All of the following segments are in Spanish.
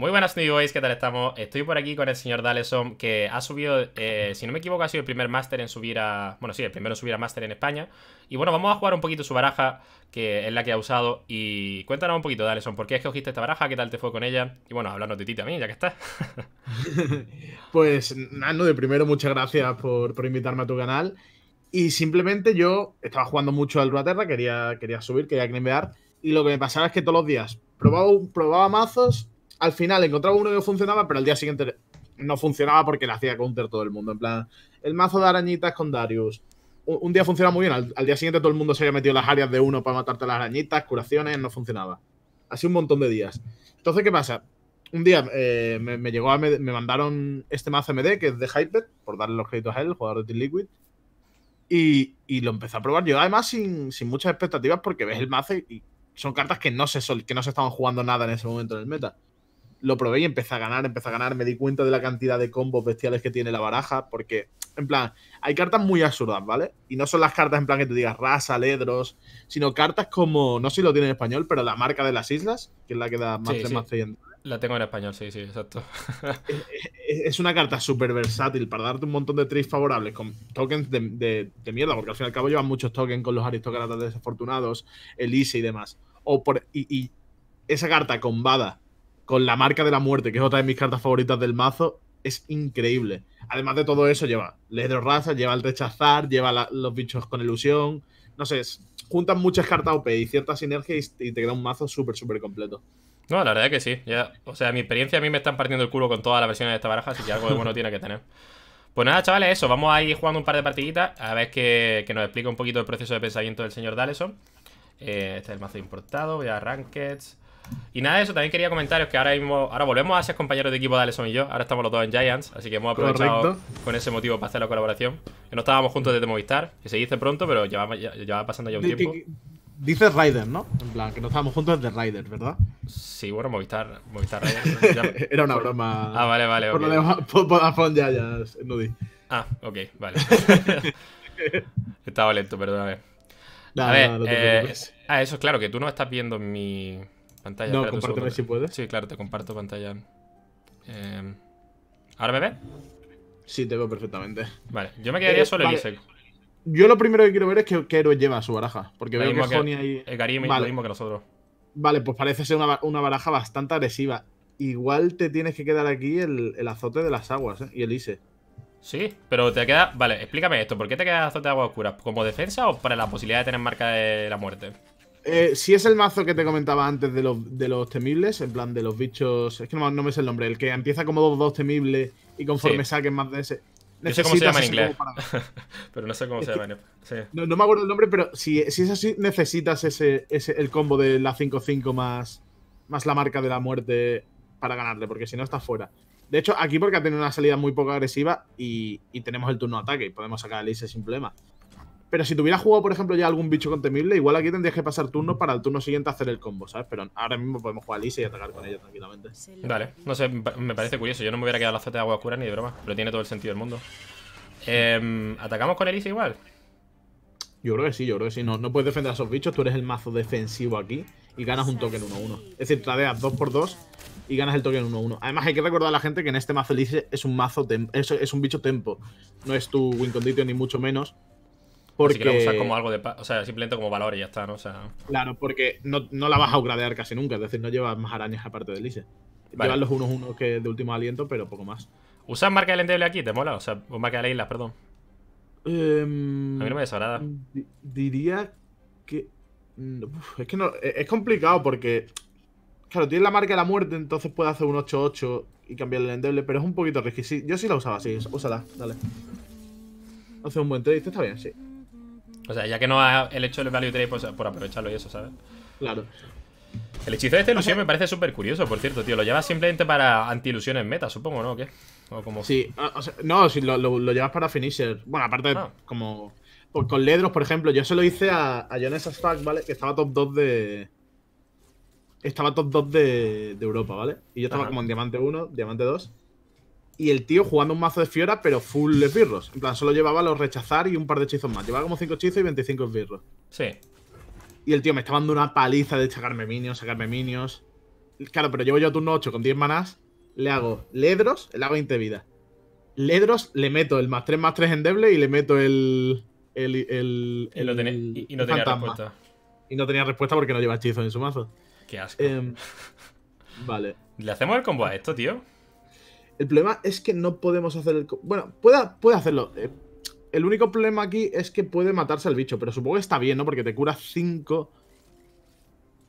Muy buenas, New ¿qué tal estamos? Estoy por aquí con el señor Daleson, que ha subido, eh, si no me equivoco, ha sido el primer máster en subir a... Bueno, sí, el primero en subir a máster en España. Y bueno, vamos a jugar un poquito su baraja, que es la que ha usado. Y cuéntanos un poquito, Daleson, ¿por qué es que cogiste esta baraja? ¿Qué tal te fue con ella? Y bueno, hablando de ti también, ya que estás. pues, Nano, de primero, muchas gracias por, invitarme a tu canal. Y simplemente yo estaba jugando mucho al Ruaterra, quería, quería subir, quería grimear. Y lo que me pasaba es que todos los días probaba, probaba mazos al final encontraba uno que funcionaba, pero al día siguiente no funcionaba porque le hacía counter todo el mundo. En plan, el mazo de arañitas con Darius. Un día funcionaba muy bien, al, día siguiente todo el mundo se había metido las áreas de uno para matarte las arañitas, curaciones, no funcionaba. Así un montón de días. Entonces, ¿qué pasa? Un día eh, me, llegó a, me, mandaron este mazo MD, que es de Hyper, por darle los créditos a él, el jugador de Team Liquid. Y, lo empecé a probar yo, además, sin, sin muchas expectativas, porque ves el mazo y, son cartas que no, se, que no se estaban jugando nada en ese momento en el meta lo probé y empecé a ganar, empecé a ganar. Me di cuenta de la cantidad de combos bestiales que tiene la baraja, porque, en plan, hay cartas muy absurdas, ¿vale? Y no son las cartas en plan que te digas raza, ledros, sino cartas como, no sé si lo tiene en español, pero la marca de las islas, que es la que da más de más La tengo en español, sí, sí, exacto. es, una carta súper versátil para darte un montón de trades favorables con tokens de, mierda, porque al fin y al cabo llevan muchos tokens con los aristócratas desafortunados, elise y demás. O por, y, y esa carta bada con la marca de la muerte, que es otra de mis cartas favoritas del mazo, es increíble. Además de todo eso, lleva Ledro Raza, lleva el rechazar, lleva los bichos con ilusión. No sé, juntas muchas cartas OP y cierta sinergia y, te queda un mazo súper, súper completo. No, la verdad es que sí. o sea, mi experiencia a mí me están partiendo el culo con todas las versiones de esta baraja, así que algo de bueno tiene que tener. Pues nada, chavales, eso. Vamos a ir jugando un par de partiditas. A ver que, nos explica un poquito el proceso de pensamiento del señor Daleson. Eh, este es el mazo importado. Voy a Rankeds. Y nada de eso, también quería comentaros que ahora mismo, ahora volvemos a ser compañeros de equipo de Alesson y yo. Ahora estamos los dos en Giants, así que hemos aprovechado con ese motivo para hacer la colaboración. Que no estábamos juntos desde Movistar, que se dice pronto, pero ya va pasando ya un tiempo. Dices Rider, ¿no? En plan, que no estábamos juntos desde Rider, ¿verdad? Sí, bueno, Movistar, Movistar Rider. Era una broma. Ah, vale, vale. Por lo de por ya, ya, no di. Ah, ok, vale. Estaba lento, perdóname. a ver, eh, ah, eso es claro, que tú no estás viendo mi, Pantalla. No, compárteme si puedes. Sí, claro, te comparto pantalla. Eh... ¿Ahora me Sí, te veo perfectamente. Vale, yo me quedaría eh, solo el Yo lo primero que quiero ver es qué, héroe lleva su baraja. Porque veo que, que ahí. El cariño vale. lo mismo que nosotros. Vale, pues parece ser una, baraja bastante agresiva. Igual te tienes que quedar aquí el, azote de las aguas ¿eh? y el Ise. Sí, pero te queda. Vale, explícame esto. ¿Por qué te queda azote de aguas oscuras? ¿Como defensa o para la posibilidad de tener marca de la muerte? Eh, si es el mazo que te comentaba antes de los, temibles, en plan de los bichos. Es que no, me sé el nombre, el que empieza como 2-2 temible y conforme saquen más de ese. No sé cómo se llama en inglés. pero no sé cómo se llama no, me acuerdo el nombre, pero si, es así, necesitas ese, el combo de la 5-5 más, más la marca de la muerte para ganarle, porque si no está fuera. De hecho, aquí porque ha tenido una salida muy poco agresiva y, tenemos el turno de ataque y podemos sacar el Elise sin problema. Pero si tuviera jugado, por ejemplo, ya algún bicho con temible, igual aquí tendrías que pasar turno para el turno siguiente hacer el combo, ¿sabes? Pero ahora mismo podemos jugar a y atacar con ella tranquilamente. Vale, no sé, me parece curioso. Yo no me hubiera quedado la zeta de agua oscura ni de broma, pero tiene todo el sentido del mundo. Em, ¿Atacamos con Elise igual? Yo creo que sí, yo creo que sí. No, puedes defender a esos bichos, tú eres el mazo defensivo aquí y ganas un token 1-1. Es decir, tradeas 2x2 y ganas el token 1-1. Además, hay que recordar a la gente que en este mazo Elise es un mazo es un bicho tempo. No es tu win condition ni mucho menos. Porque... lo usas como algo de... O sea, simplemente como valor y ya está, ¿no? O sea... Claro, porque no, la vas a upgradear casi nunca. Es decir, no llevas más arañas aparte de Lise. Llevas los 1-1 que de último aliento, pero poco más. ¿Usas marca del endeble aquí? ¿Te mola? O sea, marca de la isla, perdón. Em, a mí no me desagrada. Diría que... Mm, es que no... E, es complicado porque... Claro, tienes la marca de la muerte, entonces puedes hacer un 8-8 y cambiar el endeble, pero es un poquito risky. yo sí la usaba, sí. Úsala, dale. Hace un buen trade, está bien, sí. O sea, ya que no el hecho de value trade, pues por aprovecharlo y eso, ¿sabes? Claro. El hechizo de esta ilusión me parece súper curioso, por cierto, tío. Lo llevas simplemente para anti-ilusiones meta, supongo, ¿no? ¿O qué? como... Sí, ah, no, si lo, llevas para finisher. Bueno, aparte, ah. como. Pues, con Ledros, por ejemplo, yo se lo hice a, a Jonas Stack, ¿vale? Que estaba top 2 de. Estaba top 2 de, de Europa, ¿vale? Y yo estaba como en diamante 1, diamante 2 y el tío jugando un mazo de fiora, pero full esbirros. En plan, solo llevaba los rechazar y un par de hechizos más. Llevaba como 5 hechizos y 25 esbirros. Sí. Y el tío me estaba dando una paliza de sacarme minions, sacarme minions. Claro, pero llevo yo turno 8 con 10 manás. Le hago Ledros, le hago 20 vida. Ledros, le meto el más 3 más 3 endeble y le meto el. el. y, no tenía, respuesta. Y no tenía respuesta porque no lleva hechizos en su mazo. Qué asco. Em, vale. ¿Le hacemos el combo a esto, tío? El problema es que no podemos hacer el... Bueno, puede, puede hacerlo. Eh, el único problema aquí es que puede matarse al bicho, pero supongo que está bien, ¿no? Porque te cura 5...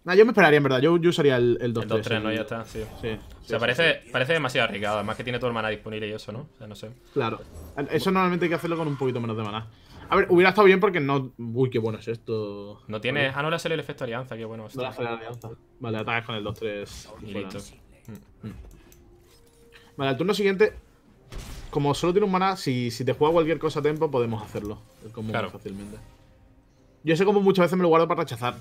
Nah, yo me esperaría, en verdad. Yo, yo usaría el, 2-3. El 2-3, no, ya está, sí. sí o sea, parece, parece demasiado arriesgado. Además que tiene el mana disponible y eso, ¿no? O sea, no sé. Claro. Eso normalmente hay que hacerlo con un poquito menos de mana. A ver, hubiera estado bien porque no... Uy, qué bueno es esto. No tiene... Ah, no le sale el efecto alianza, qué bueno. esto. No le alianza. Vale, ataques con el 2-3. Vale, al turno siguiente, como solo tiene un mana, si, te juega cualquier cosa a tempo, podemos hacerlo. claro. fácilmente. Yo sé como muchas veces me lo guardo para rechazar.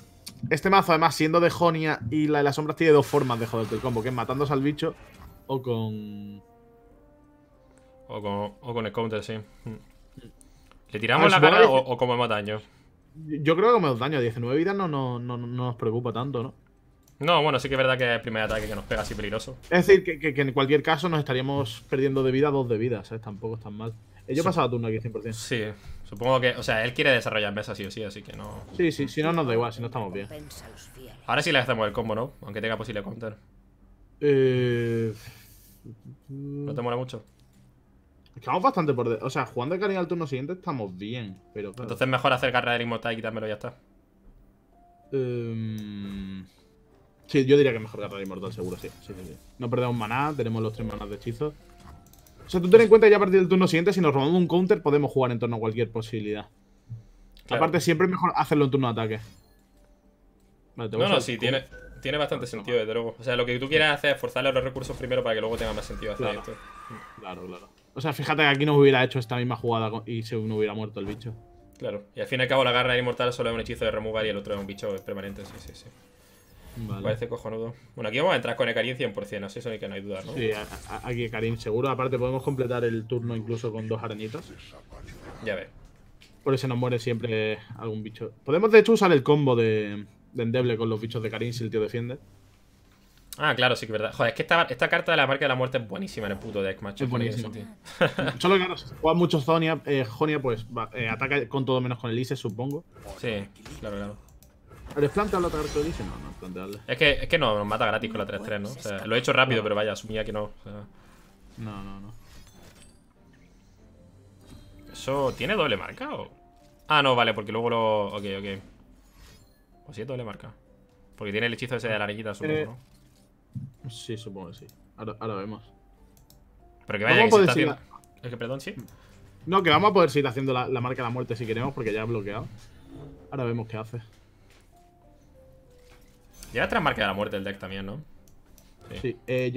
Este mazo, además, siendo de Jonia y la de las sombras, tiene dos formas de joderte el combo, que es matándose al bicho o con... O con, el counter, sí. Mm. ¿Le tiramos la cara o, como más daño? Yo creo que como daño, 19 vidas no, no nos preocupa tanto, ¿no? No, bueno, sí que es verdad que es el primer ataque que nos pega así peligroso. Es decir, que, en cualquier caso nos estaríamos perdiendo de vida dos de vida, ¿sabes? Tampoco es tan mal. Eh, yo he pasado turno aquí 100%. Sí, supongo que. O sea, él quiere desarrollar mesa sí o sí, así que no. Sí, sí, si no nos da igual, si no estamos bien. Ahora sí le hacemos el combo, ¿no? Aunque tenga posible counter. Eh. No te mola mucho. Estamos bastante por. O sea, jugando el al turno siguiente estamos bien, pero. Entonces mejor hacer carrera del inmortal y quitármelo y ya está. Eh... Sí, yo diría que mejor Garra Inmortal, seguro, sí. sí, sí, No perdemos maná, tenemos los tres manás de hechizos. O sea, tú ten en cuenta que ya a partir del turno siguiente, si nos robamos un counter, podemos jugar en torno a cualquier posibilidad. Aparte, siempre es mejor hacerlo en turno de ataque. no, no, sí, tiene, tiene bastante sentido, de luego. O sea, lo que tú quieres hacer es forzarle los recursos primero para que luego tenga más sentido hacer claro. esto. Claro, claro. O sea, fíjate que aquí no hubiera hecho esta misma jugada y se no hubiera muerto el bicho. Claro. Y al fin y al cabo la garra inmortal solo es un hechizo de remover y el otro es un bicho permanente, sí, sí, sí. Vale. Parece cojonudo. Bueno, aquí vamos a entrar con Ekarim 100%, así eso que no hay duda, ¿no? Sí, aquí Ekarim seguro. Aparte podemos completar el turno incluso con dos arañitos Ya ve Por eso nos muere siempre algún bicho. Podemos de hecho usar el combo de, endeble con los bichos de Karim si el tío defiende. Ah, claro, sí que es verdad. Joder, es que esta, esta, carta de la marca de la muerte es buenísima en el puto deck, macho. Es buenísima. Solo que claro, si juega mucho Zonia, eh, Jonia, pues eh, ataca con todo menos con el Elise, supongo. Sí, claro, claro otra dice? No, no, plantearle. Es que, es que no, nos mata gratis con la 3-3, ¿no? O sea, lo he hecho rápido, pero vaya, asumía que no. No, no, no. ¿Eso tiene doble marca o...? Ah, no, vale, porque luego lo... Ok, ok. Pues sí es doble marca? Porque tiene el hechizo ese de la arenita, supongo, eh, ¿no? Sí, supongo que sí. Ahora, ahora vemos. Pero que vaya, haciendo... Es que, perdón, sí. No, que vamos a poder seguir haciendo la, marca de la muerte si queremos, porque ya ha bloqueado. Ahora vemos qué hace. Ya tres la muerte el deck también, ¿no? Sí, eh,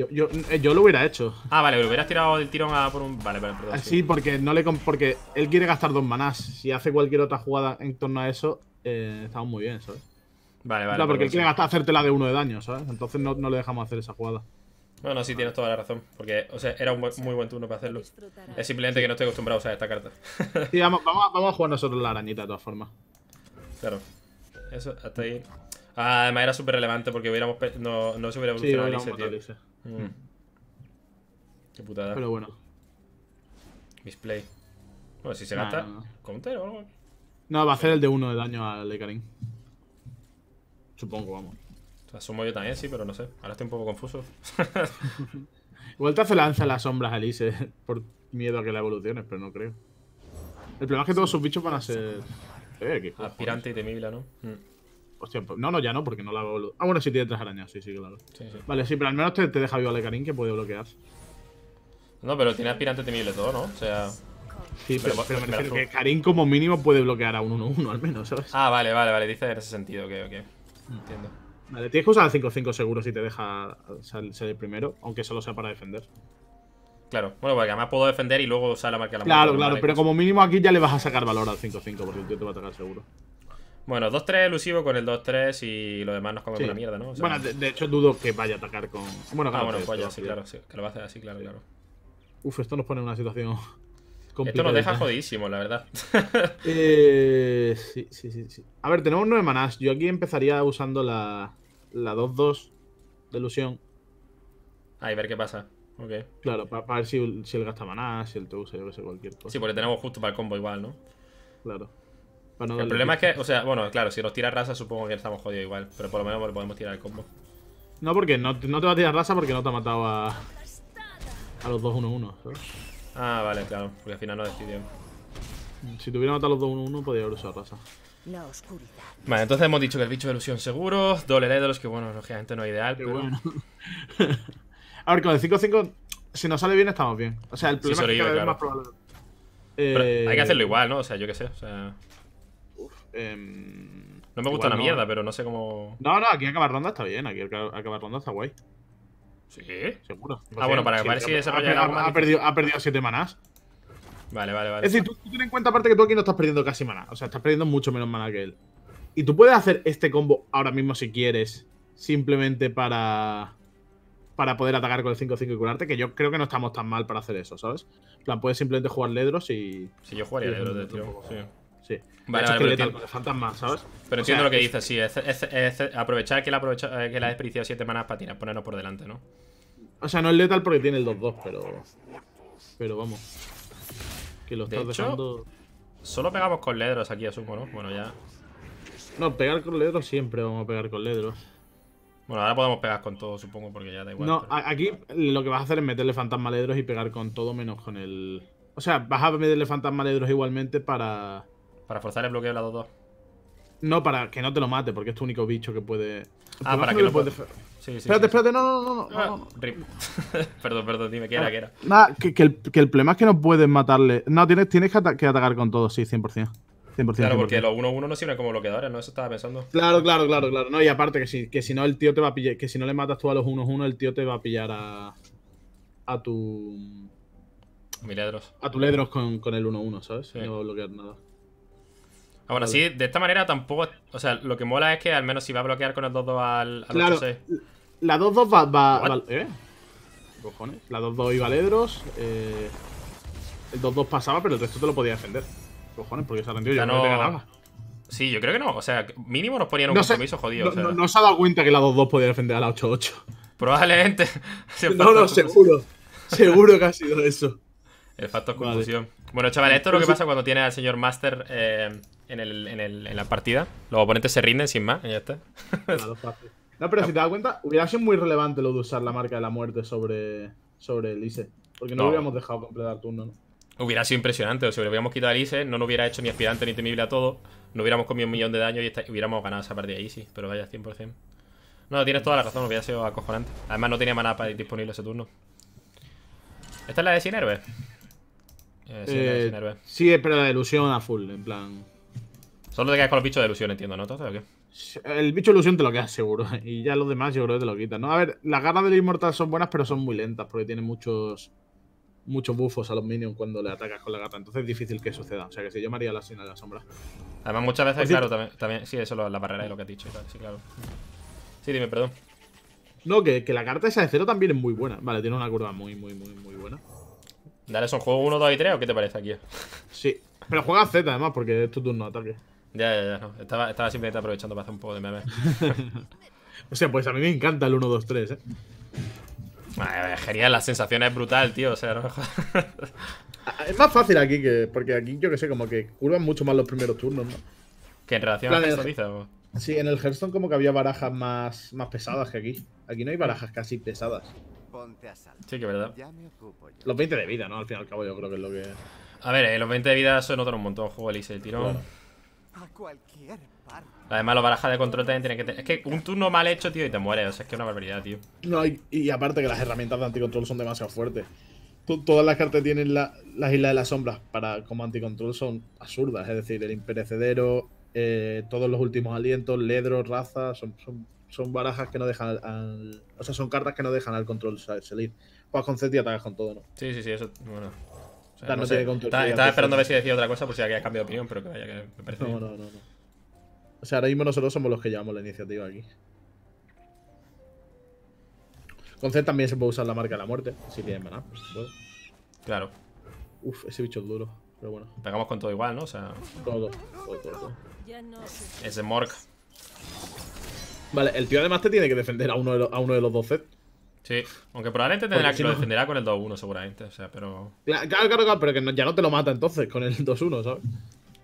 eh, yo, lo hubiera hecho. Ah, vale, lo hubieras tirado el tirón a por un. Vale, vale, perdón. Ah, sí, porque no le porque él quiere gastar dos manás. Si hace cualquier otra jugada en torno a eso, eh, estamos muy bien, ¿sabes? Vale, vale. Claro, porque él quiere gastar gastar la de uno de daño, ¿sabes? Entonces no, le dejamos hacer esa jugada. Bueno, sí, tienes toda la razón. Porque, o sea, era un muy buen turno para hacerlo. Es simplemente que no estoy acostumbrado a usar esta carta. sí, vamos, vamos a jugar nosotros la arañita de todas formas. Claro. Eso, hasta ahí. Ah, además era súper relevante porque hubiéramos no, no se hubiera evolucionado sí, Alice, tío. Mm. Qué putada. Pero bueno. Misplay. Bueno, si se gasta, no, no. o algo. No, va a hacer el de uno de daño al Ekarin. Supongo, vamos. Asumo yo también, sí, pero no sé. Ahora estoy un poco confuso. Igual te hace lanza las sombras a Elise por miedo a que la evoluciones, pero no creo. El problema es que todos sus bichos van a ser. Eh, Aspirante y temible, ¿no? Mm. Pues, no, no, ya no, porque no la hago. Ah, bueno, sí tiene tres arañas, sí, sí, claro. Vale, sí, pero al menos te, deja vivo a Karim, que puede bloquear. No, pero tiene aspirante temible todo, ¿no? O sea. Sí, pero, que Karim como mínimo puede bloquear a un 1-1 al menos, ¿sabes? Ah, vale, vale, vale. Dice en ese sentido, ok, ok. Entiendo. Vale, tienes que usar el 5-5 seguro si te deja salir primero, aunque solo sea para defender. Claro, bueno, porque además puedo defender y luego sale a marcar la Claro, claro, pero como mínimo aquí ya le vas a sacar valor al 5-5 porque el tío te va a atacar seguro. Bueno, 2-3 elusivo con el 2-3 y lo demás nos come una mierda, ¿no? bueno, de, hecho dudo que vaya a atacar con. Bueno, ah, bueno, pues sí, claro, sí, que lo va a hacer así, claro, claro. Uf, esto nos pone en una situación. complicada. Esto nos deja jodísimo, la verdad. eh, sí, sí, sí, A ver, tenemos 9 manás. Yo aquí empezaría usando la 2-2 de ilusión. Ahí ver qué pasa. Ok. Claro, para ver si, él gasta manás, si él te usa, yo que sé, cualquier cosa. Sí, porque tenemos justo para el combo igual, ¿no? Claro el problema es que, o sea, bueno, claro, si nos tira raza supongo que estamos jodidos igual, pero por lo menos podemos tirar el combo. No, porque no, no te va a tirar raza porque no te ha matado a, a los 2-1-1. Ah, vale, claro, porque al final no decidió. Si tuviera matado a los 2-1-1 podría haber usado raza. La Vale, entonces hemos dicho que el bicho de ilusión seguro, doble de los que, bueno, lógicamente no es ideal, pero... Bueno. a ver, con el 5-5, si nos sale bien estamos bien. O sea, el problema es que más probable. hay que eh, hacerlo igual, ¿no? O sea, yo qué sé, o sea... Em, no me gusta la mierda, pero no sé cómo. No, no, aquí acabar ronda está bien. Aquí acabar ronda está guay. ¿Sí? Seguro. Ah, bueno, para que si se ha, perdido, ha perdido 7 manás. Vale, vale, vale. Es decir, tú, tienes ten en cuenta aparte que tú aquí no estás perdiendo casi maná. O sea, estás perdiendo mucho menos maná que él. Y tú puedes hacer este combo ahora mismo si quieres. Simplemente para. Para poder atacar con el 5-5 y curarte, que yo creo que no estamos tan mal para hacer eso, ¿sabes? En plan, puedes simplemente jugar Ledros y. Si yo jugaría Ledros, de tío. Sí. Sí. Vale, vale, pero el fantasma, ¿sabes? Pero entiendo lo que dices, sí. Es, aprovechar que la, aprovecha, eh, que la 7 manas para tirar, ponernos por delante, ¿no? O sea, no es letal porque tiene el 2-2, pero. Pero vamos. Que lo de Solo pegamos con ledros aquí, asumo, ¿no? Bueno, ya. No, pegar con ledros siempre vamos a pegar con ledros. Bueno, ahora podemos pegar con todo, supongo, porque ya da igual. No, aquí lo que vas a hacer es meterle fantasma ledros y pegar con todo menos con el. O sea, vas a meterle fantasma ledros igualmente para. Para forzar el bloqueo de la 2. 2 No, para que no te lo mate, porque es tu único bicho que puede. Ah, para que lo puede. Sí, sí, espérate, espérate, no, no, no. Ah, perdón, perdón, dime, ¿qué era? ¿Qué era? Nada, que, el, problema es que no puedes matarle. No, tienes, que, atacar con todo, sí, 100%. 100%, claro, porque los 1-1 no sirven como bloqueadores, ¿no? Eso estaba pensando. Claro, claro, claro, claro. No, y aparte que si, no el tío te va a pillar, que si no le matas tú a los 1-1, el tío te va a pillar a. a tu. A mi ledros. A tu ledros con, el 1-1, ¿sabes? Sí. No bloquear nada. Ah, bueno, sí, de esta manera tampoco. O sea, lo que mola es que al menos si va a bloquear con el 2-2 al, 8-6. La 2-2 va. va, ¿Eh? Cojones. La 2-2 iba a Ledros. Eh, el 2-2 pasaba, pero el resto te lo podía defender. Cojones, porque se ha rendido ya no, no ganaba. Sí, yo creo que no. O sea, mínimo nos ponían un compromiso jodido. No, se ha dado cuenta que la 2-2 podía defender a la 8-8. Probablemente. no, no, seguro. seguro que ha sido eso. El factor confusión. Bueno, chavales, esto es lo que pasa cuando tienes al señor Master. Eh, en, la partida. Los oponentes se rinden sin más, ya está. No, pero si te das cuenta, hubiera sido muy relevante lo de usar la marca de la muerte sobre, sobre el ICE. Porque no, lo hubiéramos dejado completar turno, ¿no? Hubiera sido impresionante, si lo hubiéramos quitado al ICE, no lo hubiera hecho ni aspirante ni temible a todo, no hubiéramos comido un millón de daño y hubiéramos ganado esa partida ahí, sí, pero vaya, 100%. No, tienes toda la razón, hubiera sido acojonante. Además, no tenía maná para ir disponible ese turno. ¿Esta es la de Sinerve? Eh, eh sí, pero la de ilusión a full, en plan. Solo te quedas con los bichos de ilusión, entiendo, ¿no? El bicho de ilusión te lo quedas seguro. Y ya los demás yo creo que te lo quitan, ¿no? A ver, las garras del inmortal son buenas, pero son muy lentas porque tiene muchos muchos buffos a los minions cuando le atacas con la gata. Entonces es difícil que suceda. O sea que si yo me haría la sina de la sombra. Además, muchas veces, claro, también, Sí, eso es la barrera de lo que has dicho. sí, claro. Sí, dime, perdón. No, que, la carta esa de cero también es muy buena. Vale, tiene una curva muy, muy, muy, muy buena. Dale, ¿son juego 1, 2 y 3 o qué te parece aquí? Sí, pero juega Z además porque es tu turno de ataque. Ya, ya, ya. No. Estaba, simplemente aprovechando para hacer un poco de meme. o sea, pues a mí me encanta el 1, 2, 3, ¿eh? genial, la sensación es brutal, tío. O sea, no ah, Es más fácil aquí que. Porque aquí yo que sé, como que curvan mucho más los primeros turnos, ¿no? Que en relación a Hearthstone, Sí, en el Hearthstone como que había barajas más, más pesadas que aquí. Aquí no hay barajas casi pesadas. Sí, que verdad. Los 20 de vida, ¿no? Al fin y al cabo, yo creo que es lo que. A ver, eh, los 20 de vida son notan un montón, juego Elise el tirón. A cualquier parte. Además, los barajas de control también tienen que tener. Es que un turno mal hecho, tío, y te mueres. O sea, es que es una barbaridad, tío. No, y, aparte que las herramientas de anticontrol son demasiado fuertes. Todas las cartas tienen las Islas de las Sombras para como anticontrol son absurdas. Es decir, el imperecedero, eh, todos los últimos alientos, Ledro, raza, son, barajas que no dejan al, O sea, son cartas que no dejan al control salir. Juegas pues con Z y atacas con todo, ¿no? Sí, sí, sí, eso. Bueno. Estaba, esperando a ver si decía otra cosa por si había cambiado de opinión, pero que vaya que me parece. No, no, no, O sea, ahora mismo nosotros somos los que llevamos la iniciativa aquí. Con C también se puede usar la marca de la muerte, si tienes maná, pues Claro. Uf, ese bicho es duro, pero bueno. Pegamos con todo igual, ¿no? O sea. Todo, Es todo. Ese Mork. Vale, el tío además te tiene que defender a uno de, los, a uno de los dos Sí, aunque probablemente tendrá que lo defenderá con el 2-1, seguramente. O sea, pero. Claro, claro, claro, pero que ya no te lo mata entonces con el 2-1, ¿sabes?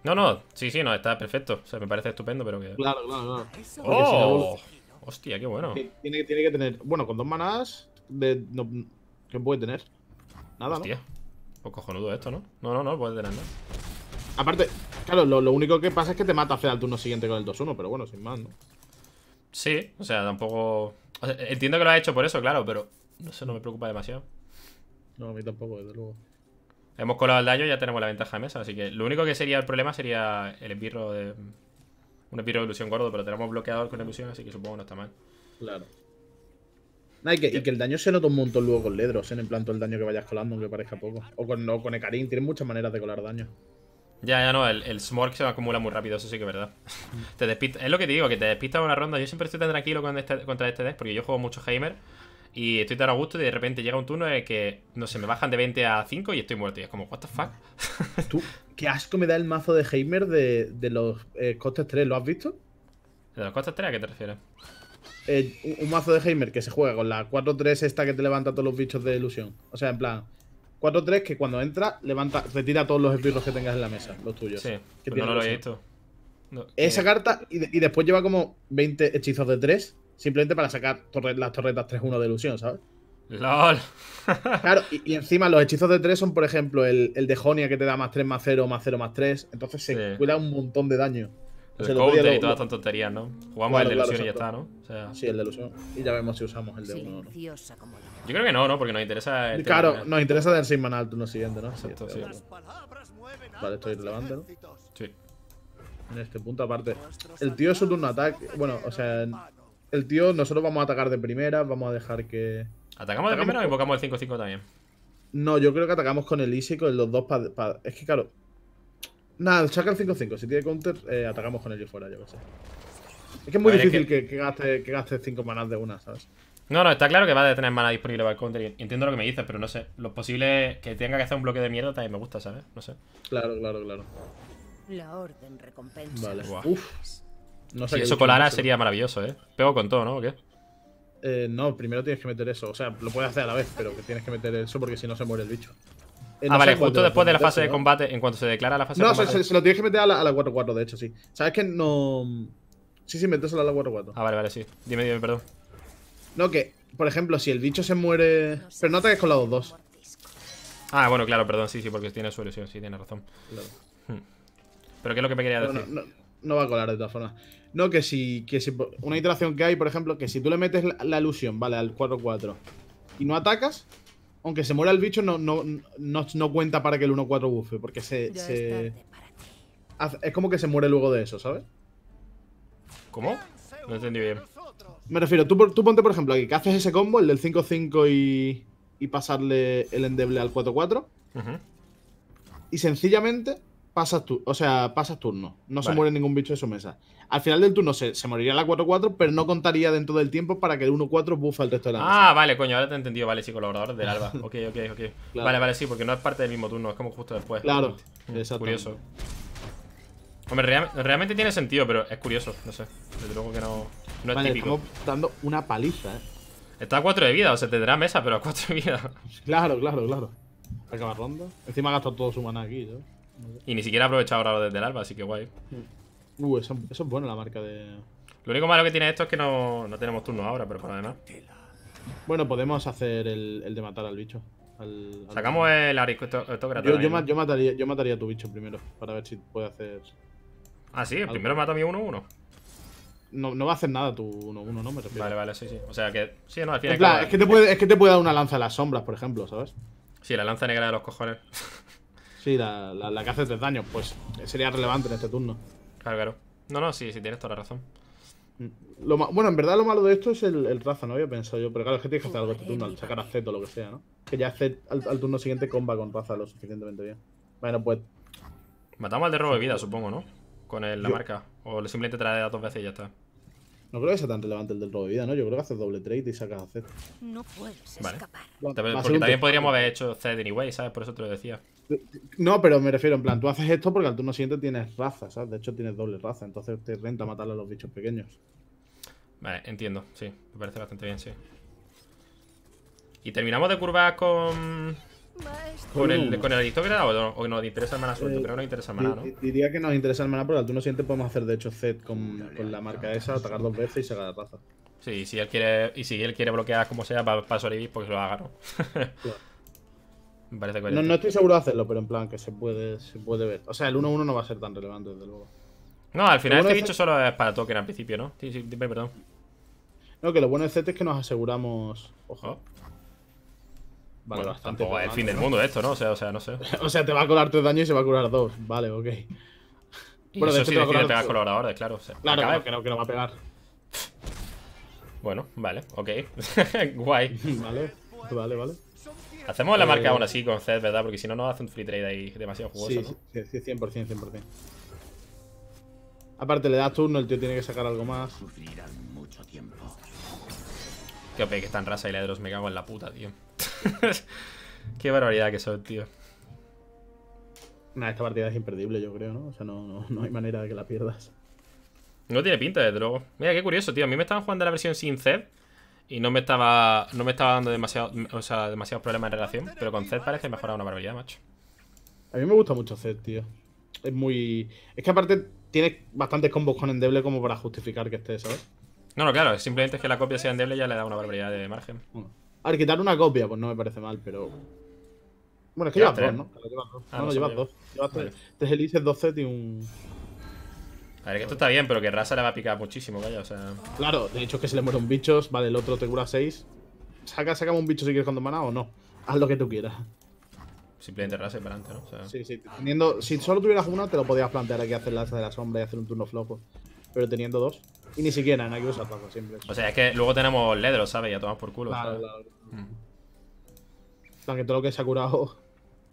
No, no, sí, sí, no, está perfecto. O sea, me parece estupendo, pero que. Claro, claro, claro. ¡Oh! Pues, Hostia, qué bueno. Tiene, tiene que tener. Bueno, con dos manadas. De... ¿Qué puede tener? Nada, Hostia. Pues cojonudo esto, ¿no? No, no, no, puede tener nada. Aparte, claro, lo, lo, único que pasa es que te mata Fed al turno siguiente con el 2-1, pero bueno, sin más, ¿no? Sí, o sea, tampoco entiendo que lo has hecho por eso, claro, pero no no me preocupa demasiado. No, a mí tampoco, desde luego. Hemos colado el daño y ya tenemos la ventaja de mesa, así que lo único que sería el problema sería el empirro de... Un empirro de ilusión gordo, pero tenemos bloqueador con ilusión, así que supongo que no está mal. Claro. y, que, el daño se nota un montón luego con Ledros, ¿eh? en plan todo el daño que vayas colando, aunque parezca poco. O con, no, con Ecarín, tiene muchas maneras de colar daño. Ya, ya no, el, el se acumula muy rápido, eso sí que es verdad. te es lo que te digo, que te despistas una ronda. Yo siempre estoy tan tranquilo este, contra este deck porque yo juego mucho Heimer y estoy tan a gusto y de repente llega un turno en el que, no sé, me bajan de 20 a 5 y estoy muerto. Y es como, what the fuck? Tú, qué asco me da el mazo de Heimer de, los eh, costes 3, ¿lo has visto? ¿De los costes 3 a qué te refieres? Eh, un, mazo de Heimer que se juega con la 4-3 esta que te levanta todos los bichos de ilusión. O sea, en plan, 4-3 que cuando entra, levanta, retira todos los esbirros que tengas en la mesa, los tuyos. Sí, que no lo he visto. Esa eh, carta, y, después lleva como 20 hechizos de 3, simplemente para sacar las torretas 3-1 de ilusión, ¿sabes? LOL. claro, y, encima los hechizos de 3 son, por ejemplo, el, de Jonia que te da más 3, más 0, más 0, más 3. Entonces se cuida un montón de daño. El counter y todas estas tonterías, ¿no? Jugamos el de ilusión y ya está, ¿no? Sí, el de ilusión. Y ya vemos si usamos el de uno no. Yo creo que no, ¿no? Porque nos interesa. El claro, nos interesa del alto turno siguiente, ¿no? Exacto, sí. Vale, estoy relevante, ¿no? Sí. En este punto, aparte. El tío es solo un ataque. Bueno, o sea. El tío, nosotros vamos a atacar de primera, vamos a dejar que. ¿Atacamos de primera o invocamos el 5-5 también? No, yo creo que atacamos con el Easy, con los dos para. Es que claro, Nada, saca el 5-5. Si tiene counter, eh, atacamos con el fuera, yo que sé. Es que es muy difícil que... Que, gaste, 5 manas de una, ¿sabes? No, no, está claro que va a tener mana disponible para el counter. Entiendo lo que me dices, pero no sé. Lo posible que tenga que hacer un bloque de mierda también me gusta, ¿sabes? No sé. Claro, claro, claro. La orden recompensa. Vale. Uf. No sé si eso sería maravilloso, ¿eh? Pego con todo, ¿no? ¿O qué? Eh, no, primero tienes que meter eso. O sea, lo puedes hacer a la vez, pero que tienes que meter eso porque si no se muere el bicho. Ah, vale, justo después de la fase de combate, en cuanto se declara la fase de combate. No, se, lo tienes que meter a la, 4-4, de hecho, sí. ¿Sabes que no. Sí, sí, solo a la 4-4. Ah, vale, vale, sí. Dime, dime, perdón. No, que, por ejemplo, si el bicho se muere. Pero no ataques con la 2-2. Ah, bueno, claro, perdón, sí, sí, porque tiene su ilusión, sí, tiene razón. Claro. Hmm. Pero ¿qué es lo que me quería decir? No, va a colar de todas formas. No, que si, que Una iteración que hay, por ejemplo, que si tú le metes la, la ilusión, vale, al 4-4 y no atacas, aunque se muera el bicho, no, no, cuenta para que el 1-4 bufe, porque se. es como que se muere luego de eso, ¿sabes? ¿Cómo? No entendí bien. Me refiero, tú, ponte, por ejemplo, aquí, que haces ese combo, el del 5-5 y, y, pasarle el endeble al 4-4. Y sencillamente pasas o sea, pasas turno. No se muere ningún bicho de su mesa. Al final del turno se, moriría la 4-4, pero no contaría dentro del tiempo para que el 1-4 bufa el resto de la mesa. Ah, vale, coño, ahora te he entendido. Vale, sí, colaborador del alba. Ok, ok, ok. Vale, vale, sí, porque no es parte del mismo turno, es como justo después. Claro, mm, exacto. Curioso. Hombre, realmente tiene sentido, pero es curioso, no sé. Desde luego que no, no es típico. dando una paliza, eh. Está a 4 de vida, o sea, tendrá mesa, pero a 4 de vida. Claro, claro, claro. Acaba rondo. Encima ha gastado todo su mana aquí, ¿no? Y ni siquiera he aprovechado ahora desde el alba, así que guay. Mm. Uh, eso, es bueno la marca de... Lo único malo que tiene esto es que no, no tenemos turno ahora, pero por lo demás. Bueno, podemos hacer el, el de matar al bicho. Sacamos el arisco, Yo, yo, yo, mataría, yo mataría a tu bicho primero, para ver si puede hacer... Ah, sí, primero mata a mi 1-1. No, no, va a hacer nada tu 1-1, ¿no? Me Vale, vale, sí, sí. O sea que. Sí, no, al final. Es, que te puede, es que te puede dar una lanza a las sombras, por ejemplo, ¿sabes? Sí, la lanza negra de los cojones. Sí, la, la, que hace de daño, pues sería relevante en este turno. Claro, claro. No, no, sí, sí, tienes toda la razón. Lo bueno, en verdad lo malo de esto es el, raza, no había pensado yo, pero claro, es que tienes que hacer algo este turno, al sacar a Z o lo que sea, ¿no? Que ya hace al, turno siguiente comba con raza lo suficientemente bien. Bueno, pues. Matamos al de robo de vida, supongo, ¿no? Con la marca. O simplemente trae dos veces y ya está. No creo que sea tan relevante el del robo de vida, ¿no? Yo creo que haces doble trade y sacas a Z. No puedes vale. Porque también podríamos haber hecho Z anyway, ¿sabes? Por eso te lo decía. No, pero me refiero, en plan, tú haces esto porque al turno siguiente tienes raza, ¿sabes? De hecho, tienes doble raza, entonces te renta matarle a los bichos pequeños. Vale, entiendo, sí. Me parece bastante bien, sí. ¿Y terminamos de curvar con. ¿Con el, con el aristócrata o, nos interesa el mana suelto? Eh, Creo que nos interesa el mana, ¿no? Diría que nos interesa el mana, porque al turno siguiente podemos hacer, de hecho, set con, la marca esa, atacar dos veces y sacar la raza. Sí, y si él quiere, y si él quiere bloquear como sea para pa sobrevivir, pues lo haga, ¿no? no, no, estoy seguro de hacerlo, pero en plan que se puede, se puede ver. O sea, el 1-1 no va a ser tan relevante, desde luego. No, al final este bicho este- solo es para token al principio, ¿no? Sí, sí, perdón. No, que lo bueno de Z este es que nos aseguramos. Ojo. Oh. Vale, bastante. Tampoco es el fin del mundo esto, ¿no? O sea, o sea no sé. o sea, te va a colar tres daños y se va a curar dos. Vale, ok. bueno, eso de este sí, te va a ahora, claro. claro, claro, que no, que no va a pegar. Bueno, vale, ok. Guay. vale, vale, vale. Hacemos la marca eh, aún así con Zed, ¿verdad? Porque si no, no hace un free trade ahí demasiado jugoso, sí, ¿no? Sí, 100%, 100%. Aparte, le das turno, el tío tiene que sacar algo más. Sufrirán mucho tiempo. Qué OP que están rasa y la me cago en la puta, tío. Qué barbaridad que soy tío. Nah, esta partida es imperdible, yo creo, ¿no? O sea, no, no, hay manera de que la pierdas. No tiene pinta, de drogo. Mira, qué curioso, tío. A mí me estaban jugando la versión sin Zed y no me estaba no me estaba dando demasiado, o sea, demasiados problemas en relación. Pero con Zed parece mejorar una barbaridad, macho. A mí me gusta mucho Zed, tío. Es muy... Es que aparte tiene bastantes combos con endeble como para justificar que esté, ¿sabes? No, no, claro. Simplemente es que la copia sea endeble ya le da una barbaridad de margen. A ver, quitar una copia, pues no me parece mal, pero... Bueno, es que llevas, dos, ah, ¿no? no, llevas dos. Llevas tres, tres helices, dos Zed y un... A ver, que esto está bien, pero que raza le va a picar muchísimo, vaya, o sea. Claro, de hecho, que se le mueren bichos, vale, el otro te cura 6. Saca, un bicho si quieres cuando maná o no. Haz lo que tú quieras. Simplemente raza y para adelante, ¿no? Sí, sí. Teniendo, si solo tuvieras una, te lo podías plantear aquí hacer la de la sombra y hacer un turno flojo. Pero teniendo dos. Y ni siquiera, en hay que usar siempre. O sea, es que luego tenemos Ledro, ¿sabes? Ya tomamos por culo. Claro, claro. Mm. Aunque todo lo que se ha curado.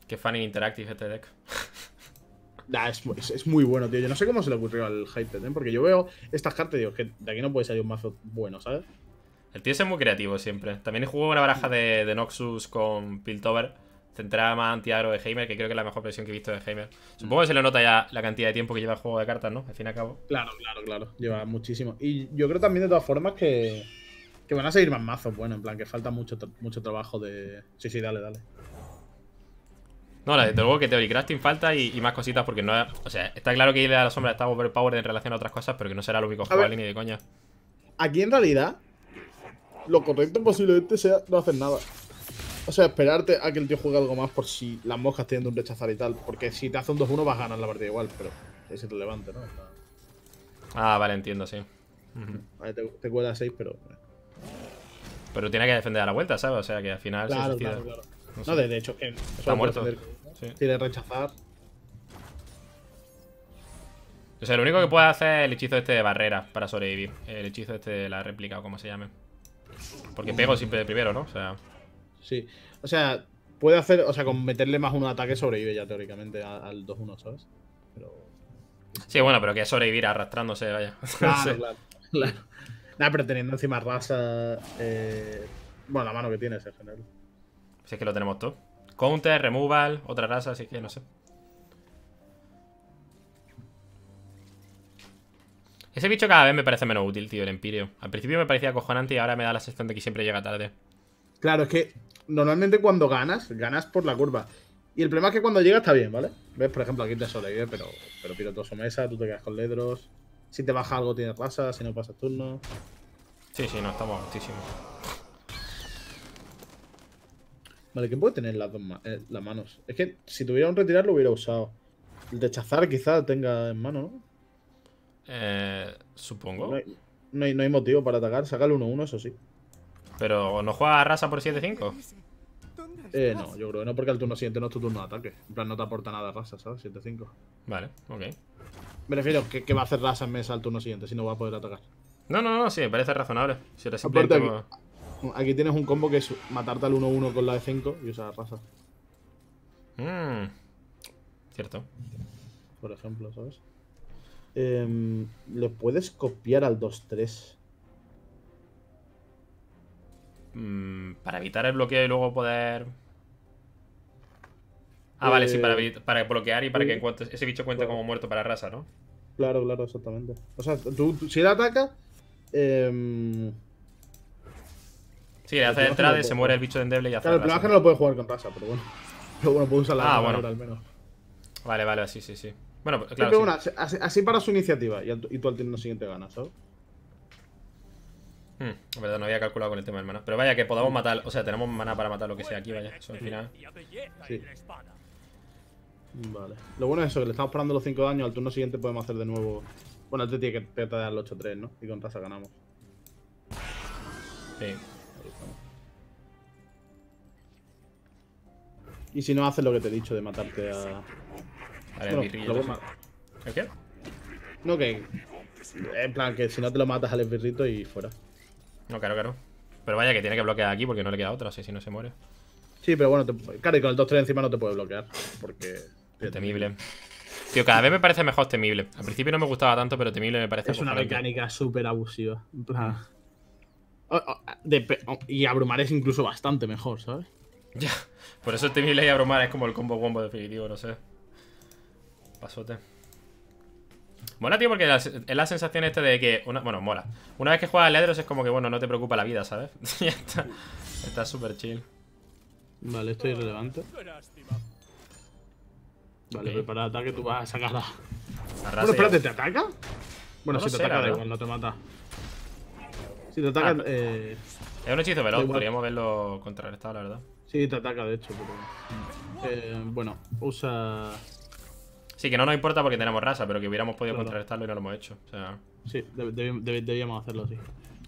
Qué funny interactive este deck. es, muy bueno, tío. Yo no sé cómo se le ocurrió al Hyped, ¿eh? porque yo veo estas cartas y digo que de aquí no puede salir un mazo bueno, ¿sabes? El tío es muy creativo siempre. También jugó una baraja de, Noxus con Piltover. Centrada más anti de Heimer, que creo que es la mejor presión que he visto de Heimer. Supongo que se le nota ya la cantidad de tiempo que lleva el juego de cartas, ¿no? Al fin y al cabo. Claro, claro, claro. Lleva muchísimo. Y yo creo también, de todas formas, que, que van a seguir más mazos. Bueno, en plan, que falta mucho, mucho trabajo de. Sí, sí, dale, dale. No, desde luego que Teori falta y, más cositas porque no... O sea, está claro que idea de la Sombra está Power en relación a otras cosas, pero que no será lo único a ni de coña. Aquí en realidad, lo correcto posiblemente sea no hacer nada. O sea, esperarte a que el tío juegue algo más por si las moscas tienen un rechazar y tal. Porque si te hace un 2-1 vas a ganar la partida igual, pero es irrelevante, ¿no? Ah, vale, entiendo, sí. te, cuela 6, pero... Eh. Pero tiene que defender a la vuelta, ¿sabes? O sea, que al final... se claro, No, sé. de, hecho, está muerto. Sí. Tiene rechazar. O sea, lo único que puede hacer es el hechizo este de barrera para sobrevivir. El hechizo este de la réplica o como se llame. Porque pego siempre de primero, ¿no? O sea. Sí. O sea, puede hacer. O sea, con meterle más uno de ataque sobrevive ya teóricamente al 2-1, ¿sabes? Sí, bueno, pero que es sobrevivir arrastrándose, vaya. Claro, claro, claro. pero teniendo encima raza. Eh, bueno, la mano que tienes en general. Si es que lo tenemos todo. Counter, removal, otra raza, así que no sé. Ese bicho cada vez me parece menos útil, tío, el Empirio. Al principio me parecía cojonante y ahora me da la sensación de que siempre llega tarde. Claro, es que normalmente cuando ganas, ganas por la curva. Y el problema es que cuando llega está bien, ¿vale? ¿Ves? Por ejemplo, aquí te sobrevive, ¿eh? pero, todo su mesa, tú te quedas con ledros. Si te baja algo tienes raza, si no pasas turno. Sí, sí, no, estamos altísimos. Vale, ¿quién puede tener las dos eh, manos? Es que si tuviera un retirar lo hubiera usado. El de chazar quizá tenga en mano, ¿no? Eh, supongo. No hay, motivo para atacar. Saca el 1-1, eso sí. Pero ¿no juega a raza por 7-5? Eh, no, yo creo que no, porque al turno siguiente no es tu turno de ataque. En plan, no te aporta nada raza, ¿sabes? 7-5. Vale, ok. Me refiero que, va a hacer raza en mesa al turno siguiente, si no va a poder atacar. No, no, no, sí, me parece razonable. Si eres Aquí tienes un combo que es matarte al 1-1 con la de 5 y usar raza. Mmm. Cierto. Por ejemplo, ¿sabes? Eh, puedes copiar al 2-3. Mm, para evitar el bloqueo y luego poder. Ah, vale, sí, para, eh, bloquear y para que eh, cuanto, ese bicho cuente como muerto para raza, ¿no? Claro, claro, exactamente. O sea, tú, si él ataca, eh, Sí, le hace de entrada y se muere el bicho de endeble y hace. Claro, el que no lo puede jugar con raza, pero bueno. Pero bueno, puede usar la ah, al menos. Vale, vale, sí, sí, sí. Bueno, pues, claro. Sí. Una, así, para su iniciativa y, tú al turno siguiente ganas, ¿sabes? Hmm, la verdad, no había calculado con el tema del mana. Pero vaya, que podamos hmm. matar. O sea, tenemos mana para matar lo que sea aquí, vaya. Eso al final. Sí. Vale. Lo bueno es eso, que le estamos parando los 5 daños. Al turno siguiente podemos hacer de nuevo. Bueno, este tiene que tratar el 8-3, ¿no? Y con raza ganamos. Sí. Y si no, haces lo que te he dicho de matarte a... A bueno, lo ¿El qué? No, que... En plan, que si no te lo matas al esbirrito y fuera. No, claro, claro. Pero vaya que tiene que bloquear aquí porque no le queda otra, así si no se muere. Sí, pero bueno, claro, y con el 2-3 encima no te puede bloquear. Porque... Temible. Tío, cada vez me parece mejor temible. Al principio no me gustaba tanto, pero temible me parece Es una mecánica súper abusiva. En plan... Ah, ah, y abrumar es incluso bastante mejor, ¿sabes? Ya. Por eso temible y abrumar es como el combo wombo definitivo, no sé. Pasote. Mola, tío, porque es la sensación esta de que... bueno, mola. Una vez que juegas Ledros es como que, bueno, no te preocupa la vida, ¿sabes? ya está. Está súper chill. Vale, esto es irrelevante. Vale, okay. prepara ataque, tú vas a sacarla. Arrasa espérate, ¿te ataca? Bueno, si te ataca, igual, no te mata. Si te ataca, ah. eh... Es un hechizo veloz, podríamos verlo contrarrestado, la verdad. Sí, te ataca, de hecho, pero... Eh, bueno, usa... Sí, que no nos importa porque tenemos raza, pero que hubiéramos podido contrarrestarlo y no lo hemos hecho. O Sí, debíamos hacerlo así.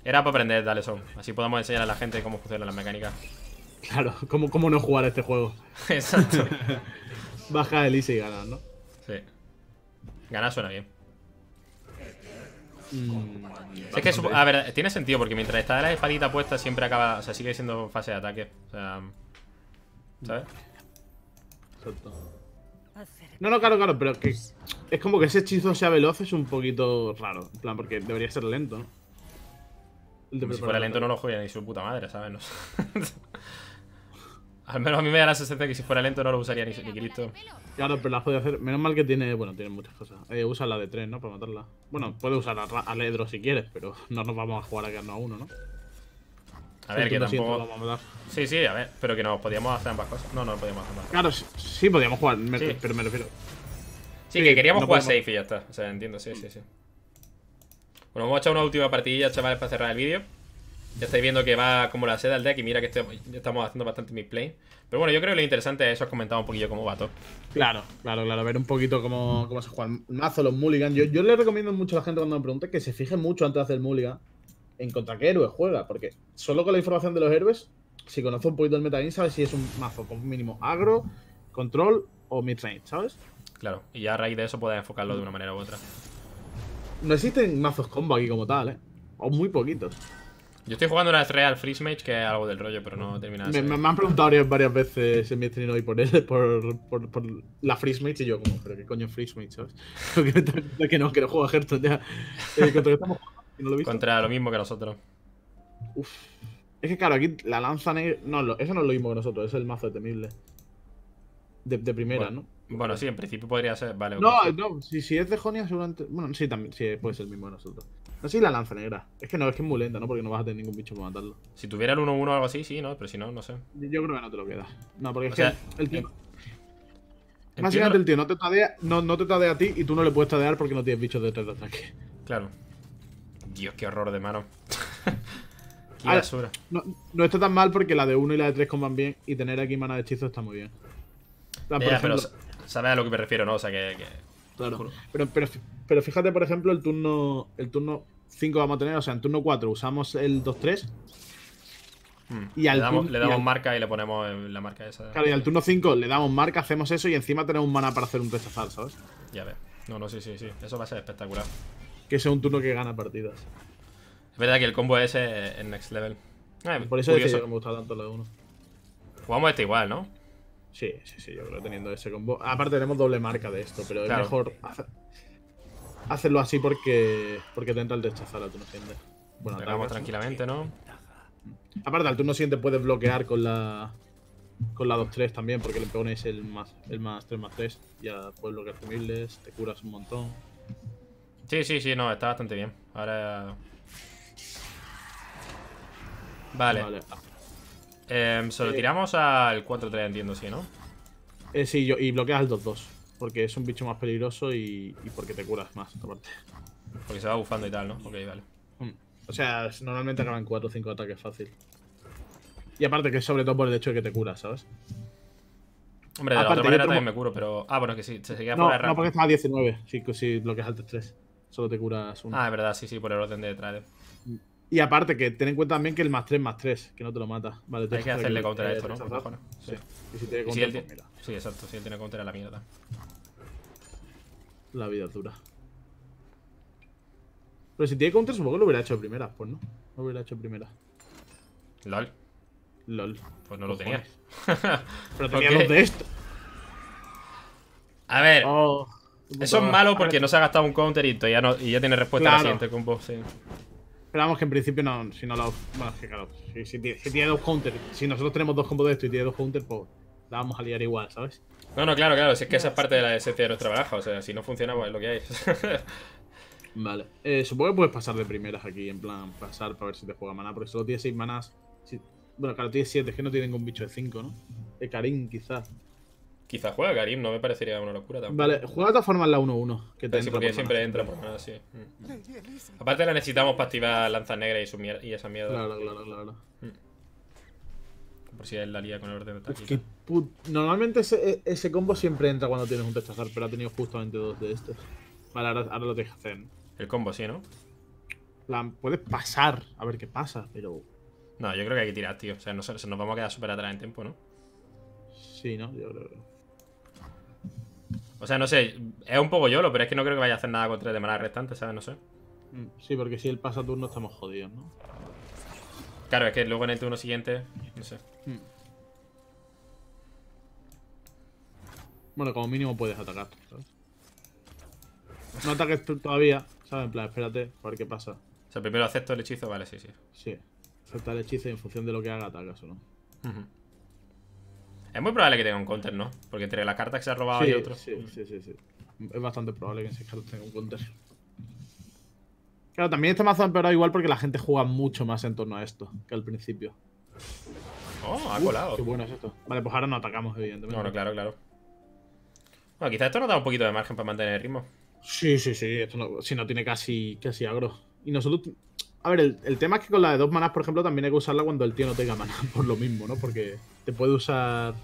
Era para aprender, dale son. Así podemos enseñar a la gente cómo funcionan las mecánicas. Claro, cómo, cómo no jugar este juego. Exacto. Baja el easy y ganas, ¿no? Sí. Ganar suena bien. Mm, es que, a ver, tiene sentido porque mientras está la espadita puesta siempre acaba, o sea, sigue siendo fase de ataque. O sea, ¿Sabes? Exacto. No, no, claro, claro, pero que es como que ese hechizo sea veloz es un poquito raro. En plan, porque debería ser lento, ¿no? si fuera lento no lo jugaría ni su puta madre, ¿sabes? Al menos a mí me da la sensación de que si fuera lento no lo usaría ni, ni Cristo. Claro, pero la puede hacer. Menos mal que tiene. Bueno, tiene muchas cosas. Eh, usa la de 3, ¿no? Para matarla. Bueno, puede usar a, Ledro si quieres, pero no nos vamos a jugar a quedarnos a uno, ¿no? A ver, que tampoco... Sí, sí, a ver, pero que nos podíamos hacer ambas cosas. No, no podíamos hacer ambas cosas. Claro, sí, podíamos jugar, pero me refiero. Sí, que queríamos jugar safe y ya está. O sea, entiendo, sí, sí, sí. Bueno, hemos hecho una última partidilla, chavales, para cerrar el vídeo. Ya estáis viendo que va como la seda el deck y mira que estamos haciendo bastante midplay. Pero bueno, yo creo que lo interesante es eso, comentado un poquillo cómo va todo. Claro, claro, claro. Ver un poquito cómo, cómo se juega el mazo, los mulligan. Yo, yo le recomiendo mucho a la gente cuando me pregunte que se fije mucho antes de hacer el mulligan en contra qué héroe juega, porque solo con la información de los héroes, si conoce un poquito el metagaming, sabes si es un mazo con mínimo agro, control o midrange, ¿sabes? Claro, y ya a raíz de eso puedes enfocarlo de una manera u otra. No existen mazos combo aquí como tal, ¿eh? O muy poquitos. Yo estoy jugando una Real Freeze Mage, que es algo del rollo, pero no termina me, me, han preguntado varias, veces en mi stream hoy por, él, por, por, la Freeze Mage y yo como, pero qué coño Freeze Mage, ¿sabes? que no, que no juego a Hearthstone ya. Eh, contra que estamos contra lo mismo que nosotros. Uf. Es que claro, aquí la lanza negra. No, eso no es lo mismo que nosotros, es el mazo de temible. De, primera, ¿no? Bueno, sí, en principio podría ser. Vale, no, no, si, es de Jonia, seguramente. Bueno, sí, también, puede ser el mismo que nosotros. No sé si la lanza negra. Es que no, es que es muy lenta, ¿no? Porque no vas a tener ningún bicho para matarlo. Si tuviera el 1-1 o algo así, sí, ¿no? Pero si no, no sé. Yo creo que no te lo queda. No, porque es que el tío. El... Básicamente el tío no te tadea, no, no te tadea a ti y tú no le puedes tadear porque no tienes bichos de de ataque. Claro. Dios, qué horror de mano. No, está tan mal porque la de 1 y la de 3 comban bien. Y tener aquí mana de hechizo está muy bien. pero sabes a lo que me refiero, ¿no? O sea que. Claro. Pero, fíjate, por ejemplo, el turno. El turno 5 vamos a tener, o sea, en turno 4 usamos el 2-3. Hmm. Y al le damos, le damos marca y le ponemos eh, la marca esa. Claro, y al turno 5 le damos marca, hacemos eso y encima tenemos mana para hacer un rechazar, ¿sabes? Ya ves. No, no, sí, sí, sí. Eso va a ser espectacular que sea un turno que gana partidas. Es verdad que el combo ese es el next level. Ah, Por eso curioso. que me gusta tanto la 1. Jugamos este igual, ¿no? Sí, sí, sí, yo creo teniendo ese combo. Aparte tenemos doble marca de esto, pero es mejor hacerlo así porque porque te entra el rechazar al turno siguiente. Bueno, atacamos tranquilamente, ¿no? Aparte, al turno siguiente puedes bloquear con la con la 2-3 también, porque le pones el más, el más 3 más 3. Ya puedes bloquear temibles, te curas un montón. Sí, sí, sí, no, está bastante bien. Ahora... Vale. Em, eh, solo tiramos al 4-3, entiendo, sí, ¿no? Eh, sí, yo, y bloqueas al 2-2. Porque es un bicho más peligroso y, porque te curas más, aparte. Porque se va bufando y tal, ¿no? Ok, vale. Mm. O sea, normalmente acaban 4 o 5 ataques fácil. Y aparte que es sobre todo por el hecho de que te curas, ¿sabes? Hombre, de la otra manera también me curo, pero... Ah, bueno, que sí, se seguía no, por No, porque está a 19, si, si bloqueas al 3-3. Solo te curas uno. Ah, es verdad, sí, sí, por el orden de traer. Y aparte, que ten en cuenta también que el más 3 más 3, que no te lo mata. Vale, Hay que hacerle eh, counter a eh, esto, ¿no? Eh, sí. Y si tiene counter, pues Sí, exacto. Si él tiene counter, a la mierda. La vida dura. Pero si tiene counter, supongo que lo hubiera hecho primera. Pues no. Lo hubiera hecho primera. LOL. LOL. Pues no lo tenías. Pero tenía los de esto. A ver. Oh. Eso es malo porque no se ha gastado un counter y, ya, tiene respuesta a la siguiente combo, sí. Pero vamos que en principio no, si no lo. Bueno, es que claro, si, tiene, dos counters, si nosotros tenemos dos combos de esto y tiene dos counters, pues la vamos a liar igual, ¿sabes? No, no, claro, claro, si es que esa es parte de la esencia de nuestra baraja, o sea, si no funciona, pues es lo que hay. vale, eh, supongo que puedes pasar de primeras aquí, en plan, pasar para ver si te juega maná, porque solo tiene 6 manas bueno, claro, tiene 7, es que no tiene ningún bicho de 5, ¿no? De Karim, quizás. Quizás juega Karim, no me parecería una locura tampoco. Vale, juega de todas formas la 1-1. Que sí, porque siempre entra por nada, sí. Mm. Aparte la necesitamos para activar lanzas negras y, esa mierda. Claro, claro, claro. Mm. Por si es la lía con el orden de que Normalmente e, ese, combo siempre entra cuando tienes un testazar, pero ha tenido justamente dos de estos. Vale, ahora, lo tienes que hacer. El combo sí, ¿no? puedes pasar, a ver qué pasa, pero... No, yo creo que hay que tirar, tío. O sea, nos, nos vamos a quedar súper atrás en tiempo, ¿no? Sí, ¿no? Yo creo que... O sea, no sé, es un poco YOLO, pero es que no creo que vaya a hacer nada contra el de manera restante, ¿sabes? No sé. Mm, sí, porque si el pasa turno estamos jodidos, ¿no? Claro, es que luego en el turno siguiente, no sé. Mm. Bueno, como mínimo puedes atacar, ¿sabes? No ataques tú todavía, ¿sabes? En plan, espérate, a ver qué pasa. O sea, primero acepto el hechizo, vale, sí, sí. Sí, acepta el hechizo en función de lo que haga atacas o no. Es muy probable que tenga un counter, ¿no? Porque entre la carta que se ha robado y otro. Sí, sí, sí, sí. Es bastante probable que ese tenga un counter. Claro, también este mazo ha igual porque la gente juega mucho más en torno a esto que al principio. Oh, ha colado. qué bueno es esto. Vale, pues ahora no atacamos, evidentemente. No, no, claro, claro. Bueno, quizás esto nos da un poquito de margen para mantener el ritmo. Sí, sí, sí. Esto no, si no tiene casi, casi agro. Y nosotros a ver, el, tema es que con la de dos manas, por ejemplo, también hay que usarla cuando el tío no tenga manas, por lo mismo, ¿no? Porque te puede usar.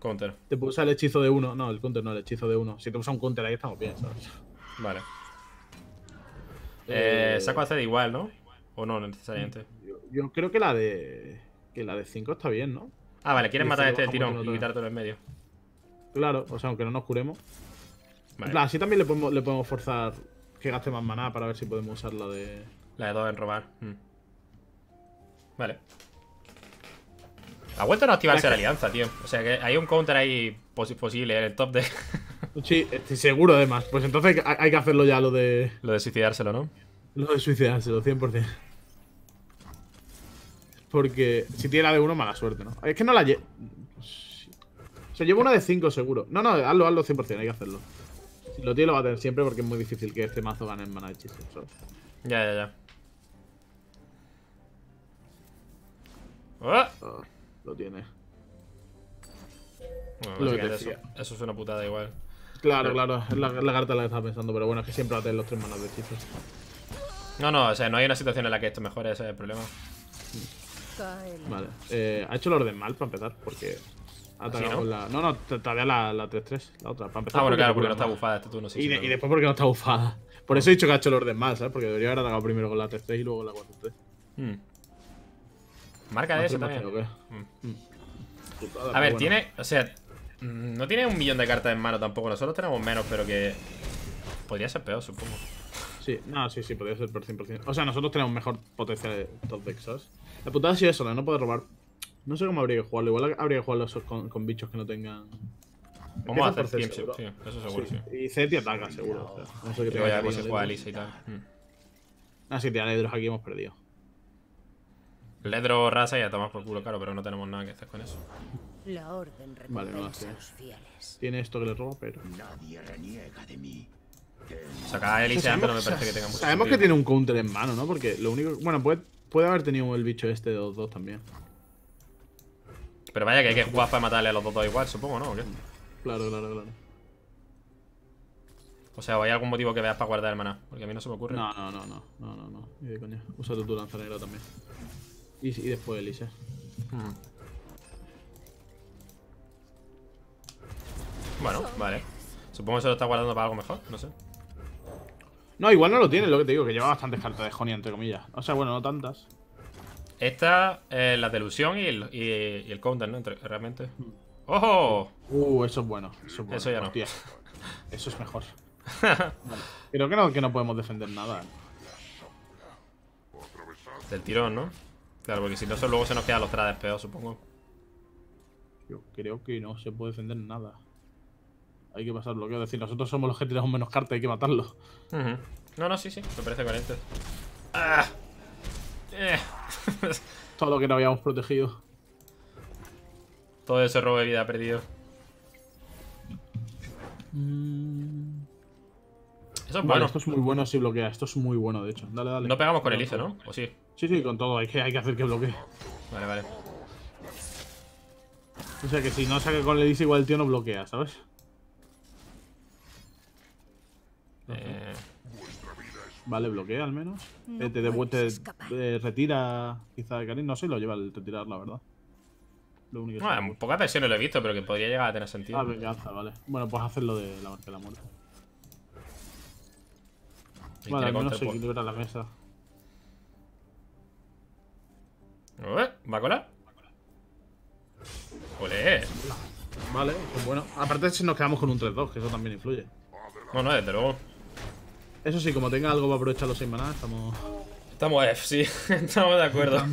Counter. Te puede usar el hechizo de uno. No, el counter no, el hechizo de uno. Si te usa un counter ahí estamos bien, ¿sabes? Vale. Eh, eh saco a hacer igual, ¿no? O no, necesariamente. Yo, creo que la de. Que la de 5 está bien, ¿no? Ah, vale, Quieres matar este tirón y quitártelo en medio. Claro, o sea, aunque no nos curemos. Vale. así también le podemos, le podemos forzar que gaste más maná para ver si podemos usar la de. La de dado en robar. Mm. Vale. Ha vuelto a no activarse la alianza, tío. O sea que hay un counter ahí posible en el top de. sí, seguro además. Pues entonces hay que hacerlo ya lo de. Lo de suicidárselo, ¿no? Lo de suicidárselo, 100%. Porque si tiene la de uno mala suerte, ¿no? Es que no la llevo. O sea, llevo una de 5 seguro. No, no, hazlo, hazlo 100%, hay que hacerlo. Si lo tiene, lo va a tener siempre porque es muy difícil que este mazo gane en mana de Ya, ya, ya. Ah. ¡Ah! lo tiene. lo eso, eso, es una putada igual. Claro, claro, es la, carta la que estaba pensando, pero bueno, es que siempre a tener los tres manos de hechizos. No, no, o sea, no hay una situación en la que esto mejore, ese es el problema. Vale, eh, ha hecho el orden mal para empezar, porque ha atacado no? la. No, no, todavía la 3-3, la, otra, para empezar. Ah, bueno, claro, porque no está bufada este Y, y después porque no está bufada. Por eso he dicho que ha hecho el orden mal, ¿sabes? Porque debería haber atacado primero con la 3-3 y luego la 4-3. Marca de ese también. Mm. Mm. a ver, tiene. O sea, mm, no tiene un millón de cartas en mano tampoco. Nosotros tenemos menos, pero que. Podría ser peor, supongo. Sí, no, sí, sí, podría ser por 100%. O sea, nosotros tenemos mejor Potencia de top deck, La putada ha sido eso, no poder robar. No sé cómo habría que jugarlo. Igual habría que jugarlo con, bichos que no tengan. Vamos a hacer 100, seguro. Sí, eso seguro, Y Zeti ataca, seguro. no sé qué te vaya, pues, se ¿eh? juega y tal. Así Ah, sí, tía, aquí hemos perdido. Ledro raza y a Tomás por culo, claro, pero no tenemos nada que hacer con eso. La orden vale, no fieles. Tiene esto que le robo, pero. Nadie reniega de mí. Saca el antes, no me parece que tenga mucho Sabemos que tiene un counter en mano, ¿no? Porque lo único. Bueno, puede, haber tenido el bicho este de los dos también. Pero vaya que hay que jugar para matarle a los dos, dos igual, supongo, ¿no? Claro, claro, claro. O sea, ¿o hay algún motivo que veas para guardar el maná? Porque a mí no se me ocurre. No, no, no, no, no, no, de coña. Usa tu lanzanero también. Y, después Elisa. Mm. Bueno, vale. Supongo que se lo está guardando para algo mejor, no sé. No, igual no lo tiene, lo que te digo, que lleva bastantes cartas de Joni entre comillas. O sea, bueno, no tantas. Esta, eh, la delusión y el, counter, ¿no? realmente. Mm. ¡Ojo! Uh, eso es bueno. Eso, ya no. Eso es mejor. vale. Creo que no, que no podemos defender nada. Del tirón, ¿no? porque si no, luego se nos quedan los trades peor, supongo. Yo creo que no se puede defender nada. Hay que pasar bloqueo Es decir, nosotros somos los que tiramos menos cartas, hay que matarlo No, no, sí, sí, me parece coherente. Ah. Eh. Todo lo que no habíamos protegido. Todo ese robo de vida perdido. Mm. Eso es bueno. esto es muy bueno si bloquea, esto es muy bueno, de hecho. Dale, dale. No pegamos con el ISO, ¿no? ¿O sí? Sí, sí, con todo. Hay que, hay que hacer que bloquee. Vale, vale. O sea que si no saca con el dice igual el tío no bloquea, ¿sabes? Eh... Vale, bloquea al menos. No eh, de te, eh, retira quizá Karim, no sé, lo lleva el retirar, la verdad. Lo único no en pocas lo he visto, pero que podría llegar a tener sentido. Ah, venganza, vale. Bueno, pues hacerlo de la marca de la muerte. Vale, al menos equilibra la mesa. ¿Eh? ¿Va a colar? Ole. Vale, pues bueno. Aparte si nos quedamos con un 3-2, que eso también influye. No, no, desde luego. Eso sí, como tenga algo para aprovechar los 6 maná, estamos... Estamos F, sí. estamos de acuerdo.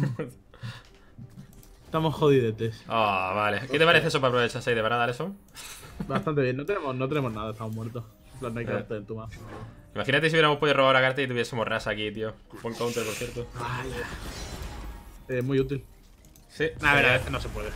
Estamos, jodidetes. Ah, vale. ¿Qué te parece eso para aprovechar 6 de verdad, eso? Bastante bien. No tenemos, no tenemos nada, estamos muertos. No hay eh. tu Imagínate si hubiéramos podido robar la carta y tuviésemos rasa aquí, tío. Buen counter, por cierto. Vale eh, muy útil. Sí. A ver, a ver, no se puede.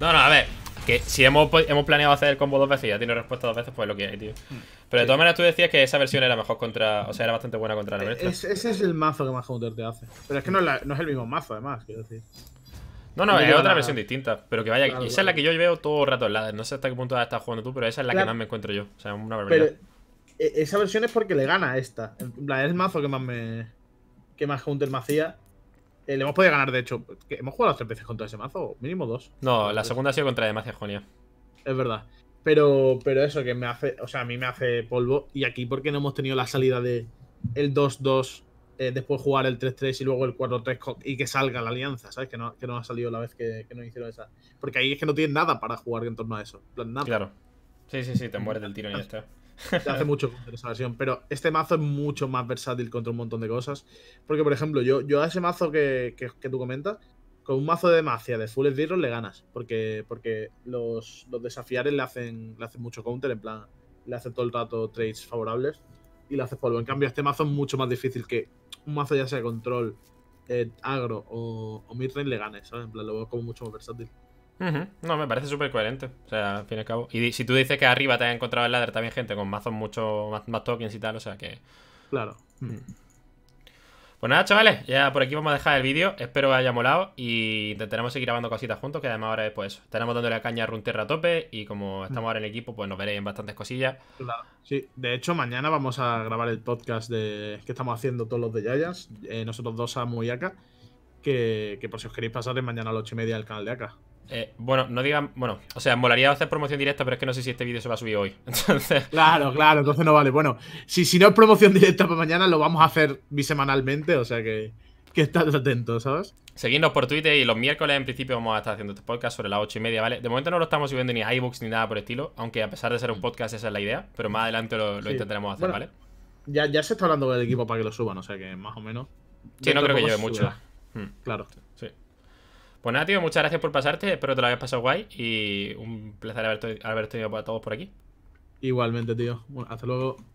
No, no, a ver. Que si hemos, hemos planeado hacer el combo dos veces y ya tiene respuesta dos veces, pues lo que hay, tío. Mm. Pero de todas maneras tú decías que esa versión era mejor contra. O sea, era bastante buena contra la eh, nuestra. ese es el mazo que más counter te hace. Pero es que no es, no es el mismo mazo, además, quiero decir. No, no, es otra versión distinta. Pero que vaya, esa es la que yo veo todo el rato en ladder No sé hasta qué punto estás jugando tú, pero esa es la que más me encuentro yo. O sea, es una barbaridad. Pero eh, esa versión es porque le gana a esta. es el mazo que más me. que más counter me hacía. Eh, le hemos podido ganar, de hecho. ¿Hemos jugado tres veces contra ese mazo? Mínimo dos. No, la segunda ha sido contra Demacia Jonia. Es verdad. Pero, pero eso que me hace. O sea, a mí me hace polvo. Y aquí, porque no hemos tenido la salida de el 2-2, eh, después jugar el 3-3 y luego el 4-3 y que salga la alianza, ¿sabes? Que no, que no ha salido la vez que, que no hicieron esa. Porque ahí es que no tienes nada para jugar en torno a eso. Plan, nada. Claro. Sí, sí, sí, te mueres el tiro y ya está. Se hace mucho contra esa versión, pero este mazo es mucho más versátil contra un montón de cosas. Porque, por ejemplo, yo, yo a ese mazo que, tú comentas, con un mazo de mafia, de full esbirro le ganas. Porque, porque los, desafiares le hacen, le mucho counter, en plan, le hace todo el rato trades favorables y le hace polvo. En cambio, este mazo es mucho más difícil que un mazo ya sea control, eh, agro o, o midrange le gane, En plan, lo veo como mucho más versátil. No, me parece súper coherente. O sea, al fin y al cabo. Y si tú dices que arriba te has encontrado el ladder también gente con mazos mucho más, más, tokens y tal, o sea que. Claro. Mm. Pues nada, chavales, ya por aquí vamos a dejar el vídeo. Espero que haya molado y intentaremos seguir grabando cositas juntos, que además ahora es pues Estaremos dándole la caña a Runterra a tope y como mm. estamos ahora en equipo, pues nos veréis en bastantes cosillas. Claro. Sí, de hecho mañana vamos a grabar el podcast de que estamos haciendo todos los de Yayas, eh, nosotros dos a Muyaka, que, que por si os queréis pasar es mañana a las ocho y media al canal de acá. Eh, bueno, no digan. Bueno, o sea, molaría hacer promoción directa, pero es que no sé si este vídeo se va a subir hoy. Claro, claro, entonces no vale. Bueno, si, si no es promoción directa para mañana, lo vamos a hacer bisemanalmente, o sea que, que estad atentos, ¿sabes? Seguidnos por Twitter y los miércoles en principio vamos a estar haciendo este podcast sobre las 8 y media, ¿vale? De momento no lo estamos subiendo ni a iBooks ni nada por estilo, aunque a pesar de ser un podcast esa es la idea, pero más adelante lo, intentaremos hacer, ¿vale? Ya, se está hablando con el equipo para que lo suban, o sea que más o menos. Sí, no creo que lleve mucho. Hmm. Claro. Pues nada, tío, muchas gracias por pasarte. Espero te lo hayas pasado guay. Y un placer haber, haber tenido a todos por aquí. Igualmente, tío. Bueno, hasta luego.